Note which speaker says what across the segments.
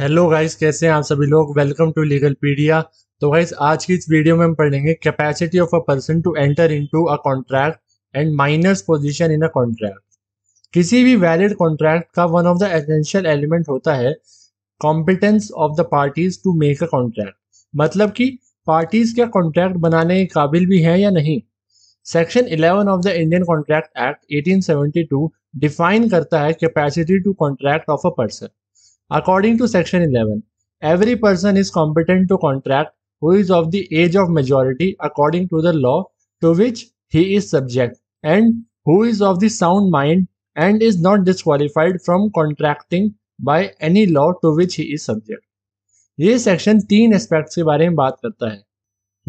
Speaker 1: Hello guys कैसे हैं आप सभी लोग वेलकम टू लीगल पीडिया तो गाइस आज की इस वीडियो में हम पढ़ेंगे capacity of a person to enter into a contract and minor's position in a contract किसी भी वैलिड कॉन्ट्रैक्ट का one of the essential element होता है competence of the parties to make a contract मतलब कि पार्टीज क्या contract बनाने के काबिल भी हैं या नहीं section eleven of the Indian Contract Act eighteen define करता है capacity to contract of a person According to Section 11, every person is competent to contract who is of the age of majority according to the law to which he is subject and who is of the sound mind and is not disqualified from contracting by any law to which he is subject. This section three aspects के बारे में बात करता है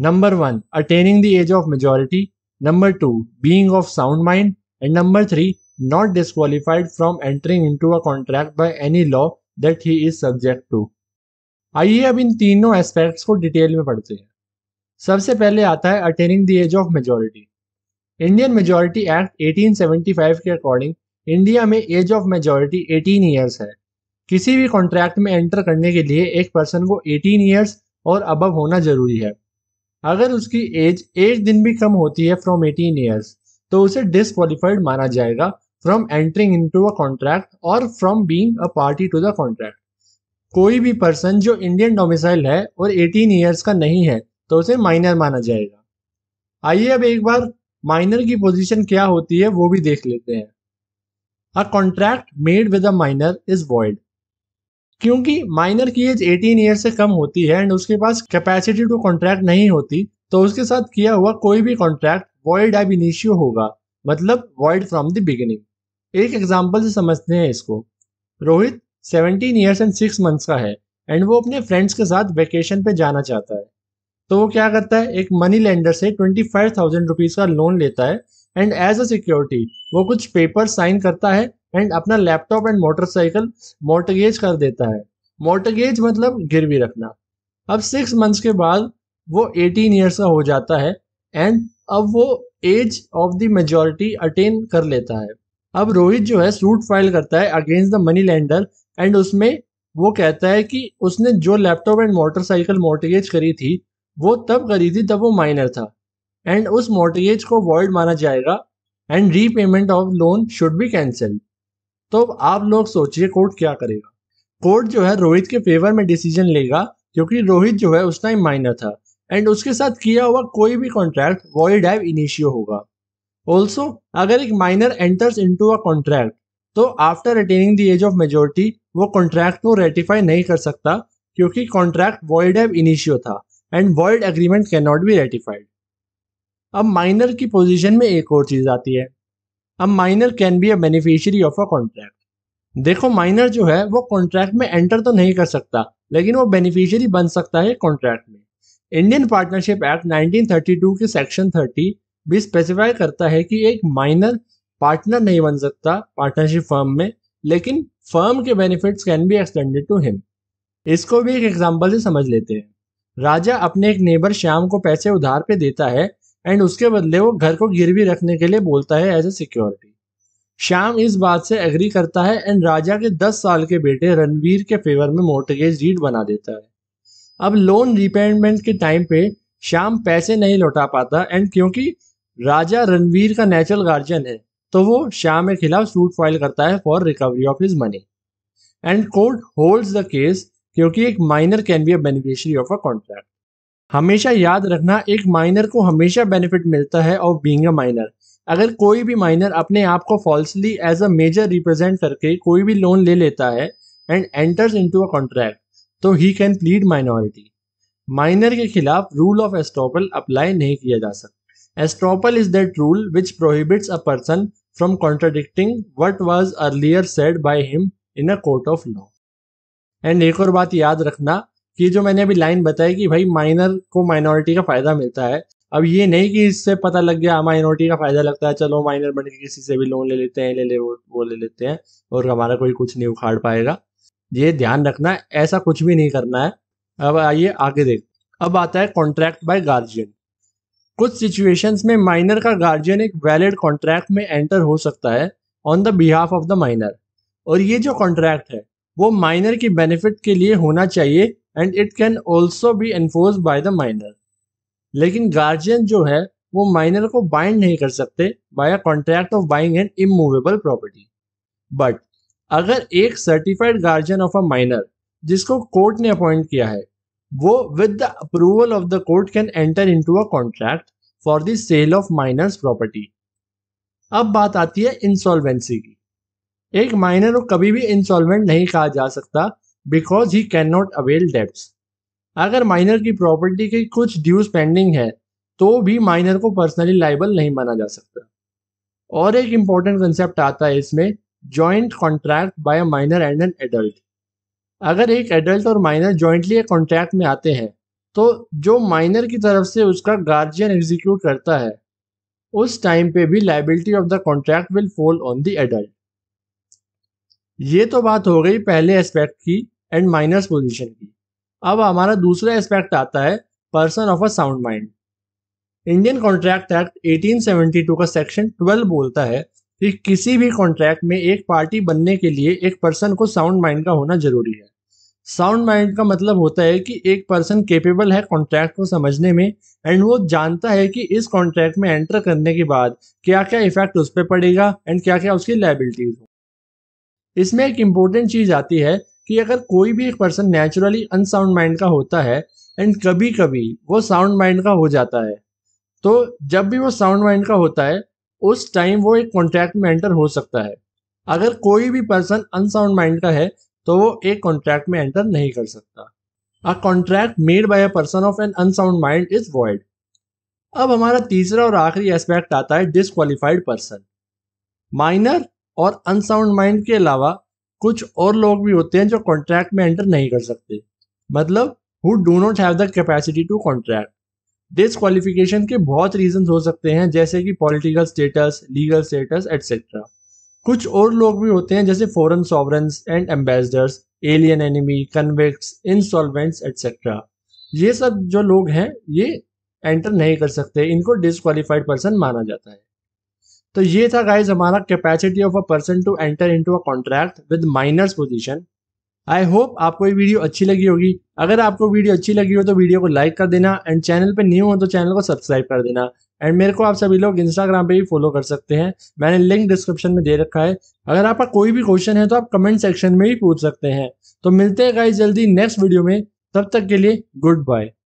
Speaker 1: Number one, attaining the age of majority. Number two, being of sound mind. And number three, not disqualified from entering into a contract by any law. That he is subject to आइए अब इन तीनों aspects को detail में पढ़ते हैं सबसे पहले आता है attaining the age of majority Indian Majority Act 1875 के अकॉर्डिंग इंडिया में एज ऑफ मेजोरिटी 18 ईयर्स है किसी भी कॉन्ट्रैक्ट में एंटर करने के लिए एक पर्सन को 18 ईयर्स और अबव होना जरूरी है अगर उसकी एज एक दिन भी कम होती है फ्रॉम 18 ईयर्स तो उसे डिसक्वालिफाइड माना जाएगा from into a contract और from being a party to the contract कोई भी पर्सन जो इंडियन डोमिसाइल है और 18 ईयर्स का नहीं है तो उसे माइनर माना जाएगा आइए अब एक बार माइनर की पोजीशन क्या होती है वो भी देख लेते हैं a contract made with a minor is void क्योंकि माइनर की एज 18 ईयर से कम होती है एंड उसके पास कैपेसिटी टू कॉन्ट्रैक्ट नहीं होती तो उसके साथ किया हुआ कोई भी कॉन्ट्रैक्ट वॉइड एब इनिशियो होगा मतलब वॉइड फ्रॉम द बिगिनिंग एक एग्जाम्पल से समझते हैं इसको Rohit seventeen years and six months का है एंड वो अपने फ्रेंड्स के साथ वेकेशन पे जाना चाहता है तो वो क्या करता है एक मनी लेंडर से ट्वेंटी फाइव थाउजेंड रुपीज़ का लोन लेता है एंड एज अ सिक्योरिटी वो कुछ पेपर साइन करता है एंड अपना लैपटॉप एंड मोटरसाइकिल मोटगेज कर देता है मोटगेज मतलब गिरवी रखना अब सिक्स मंथ्स के बाद वो एटीन ईयर्स का हो जाता है एंड अब वो age of the majority attain कर लेता है अब रोहित जो है सूट फाइल करता है against the money lender and उसमें वो कहता है कि उसने जो लैपटॉप एंड मोटरसाइकिल मोर्टगेज करी थी वो तब करी थी तब वो माइनर था एंड उस मोर्टगेज को वॉइड माना जाएगा and repayment of loan should be cancel तो आप लोग सोचिए कोर्ट क्या करेगा कोर्ट जो है रोहित के फेवर में डिसीजन लेगा क्योंकि रोहित जो है उस टाइम माइनर था एंड उसके साथ किया हुआ कोई भी कॉन्ट्रैक्ट वॉइड एव इनिशियो होगा ऑल्सो अगर एक minor enters into a contract तो after attaining the age of majority वो कॉन्ट्रैक्ट को रेटिफाई नहीं कर सकता क्योंकि कॉन्ट्रैक्ट वॉइड एव इनिशियो था and void agreement can not be ratified अब माइनर की पोजीशन में एक और चीज आती है अब minor can be a beneficiary of a contract देखो माइनर जो है वो कॉन्ट्रैक्ट में एंटर तो नहीं कर सकता लेकिन वो बेनिफिशियरी बन सकता है कॉन्ट्रैक्ट में इंडियन पार्टनरशिप एक्ट 1932 के सेक्शन भी स्पेसिफाई करता है कि एक माइनर पार्टनर नहीं बन सकता पार्टनरशिप फर्म में लेकिन फर्म के benefits can be extended to him इसको भी एक एग्जाम्पल से समझ लेते हैं राजा अपने एक नेबर श्याम को पैसे उधार पे देता है एंड उसके बदले वो घर को गिरवी रखने के लिए बोलता है एज ए सिक्योरिटी श्याम इस बात से एग्री करता है एंड राजा के दस साल के बेटे रणवीर के फेवर में मोर्टगेज डीड बना देता है अब लोन रिपेमेंट के टाइम पे श्याम पैसे नहीं लौटा पाता एंड क्योंकि राजा रणवीर का नेचुरल गार्जियन है तो वो श्याम के खिलाफ सूट फाइल करता है for recovery of his money and court holds the case क्योंकि एक minor can be a beneficiary of a contract हमेशा याद रखना एक माइनर को हमेशा बेनिफिट मिलता है ऑफ बीइंग अ माइनर अगर कोई भी माइनर अपने आप को falsely as a major represent करके कोई भी लोन ले लेता है and enters into a contract तो he can plead minority minor के खिलाफ रूल ऑफ एस्टोपल अप्लाई नहीं किया जा सकता Estoppel is that rule which prohibits a person from contradicting what was earlier said by him in a court of law and एक और बात याद रखना कि जो मैंने अभी लाइन बताई कि भाई माइनर को माइनॉरिटी का फायदा मिलता है अब ये नहीं कि इससे पता लग गया माइनॉरिटी हाँ, का फायदा लगता है चलो माइनर बन के किसी से भी लोन ले लेते हैं ले ले वो वो ले लेते हैं और हमारा कोई कुछ नहीं उखाड़ पाएगा ये ध्यान रखना ऐसा कुछ भी नहीं करना है अब आइए आगे देख अब आता है कॉन्ट्रैक्ट बाय गार्जियन कुछ सिचुएशंस में माइनर का गार्जियन एक वैलिड कॉन्ट्रैक्ट में एंटर हो सकता है on the behalf of the minor और ये जो कॉन्ट्रैक्ट है वो माइनर की बेनिफिट के लिए होना चाहिए and it can also be enforce by the minor लेकिन गार्जियन जो है वो माइनर को बाइंड नहीं कर सकते by a contract of buying and immovable property but अगर एक certified guardian of a minor जिसको कोर्ट ने अपॉइंट किया है वो with the approval of the court can enter to a contract for the sale of minor's property अब बात आती है इंसॉल्वेंसी की एक माइनर को कभी भी इंसॉल्वेंट नहीं कहा जा सकता because he can not avail debts अगर माइनर की प्रॉपर्टी के कुछ ड्यूज पेंडिंग है तो भी माइनर को पर्सनली लाइबल नहीं माना जा सकता और एक इंपॉर्टेंट कंसेप्ट आता है इसमें joint contract by a minor and an adult अगर एक एडल्ट और माइनर जॉइंटली कॉन्ट्रैक्ट में आते हैं तो जो माइनर की तरफ से उसका गार्जियन एग्जीक्यूट करता है उस टाइम पे भी liability of the contract will fall on the adult ये तो बात हो गई पहले एस्पेक्ट की एंड माइनर्स पोजीशन की अब हमारा दूसरा एस्पेक्ट आता है person of a sound mind Indian Contract Act 1872 का सेक्शन 12 बोलता है कि किसी भी कॉन्ट्रैक्ट में एक पार्टी बनने के लिए एक पर्सन को साउंड माइंड का होना जरूरी है साउंड माइंड का मतलब होता है कि एक पर्सन केपेबल है कॉन्ट्रैक्ट को समझने में एंड वो जानता है कि इस कॉन्ट्रैक्ट में एंटर करने के बाद क्या क्या इफेक्ट उस पर पड़ेगा एंड क्या क्या उसकी लाइबिलिटीज हो इसमें एक इम्पोर्टेंट चीज़ आती है कि अगर कोई भी एक पर्सन नेचुरली अनसाउंड माइंड का होता है एंड कभी कभी वो साउंड माइंड का हो जाता है तो जब भी वो साउंड माइंड का होता है उस टाइम वो एक कॉन्ट्रैक्ट में एंटर हो सकता है अगर कोई भी पर्सन अनसाउंड माइंड का है तो वो एक कॉन्ट्रैक्ट में एंटर नहीं कर सकता a contract made by a person of an unsound mind is void अब हमारा तीसरा और आखिरी एस्पेक्ट आता है डिसक्वालिफाइड पर्सन माइनर और अनसाउंड माइंड के अलावा कुछ और लोग भी होते हैं जो कॉन्ट्रैक्ट में एंटर नहीं कर सकते मतलब who do not have the capacity to contract disqualification के बहुत रीजन हो सकते हैं जैसे कि political status legal status etcetera कुछ और लोग भी होते हैं जैसे foreign sovereigns and ambassadors alien enemy convict insolvents etcetera ये सब जो लोग हैं ये एंटर नहीं कर सकते इनको डिसक्वालिफाइड पर्सन माना जाता है तो ये था गाइज हमारा capacity of a person to enter to a contract with minor's position I hope आपको ये वीडियो अच्छी लगी होगी अगर आपको वीडियो अच्छी लगी हो तो वीडियो को लाइक कर देना एंड चैनल पे न्यू हो तो चैनल को सब्सक्राइब कर देना एंड मेरे को आप सभी लोग इंस्टाग्राम पे भी फॉलो कर सकते हैं मैंने लिंक डिस्क्रिप्शन में दे रखा है अगर आपका कोई भी क्वेश्चन है तो आप कमेंट सेक्शन में भी पूछ सकते हैं तो मिलते हैं गाइस जल्दी नेक्स्ट वीडियो में तब तक के लिए गुड बाय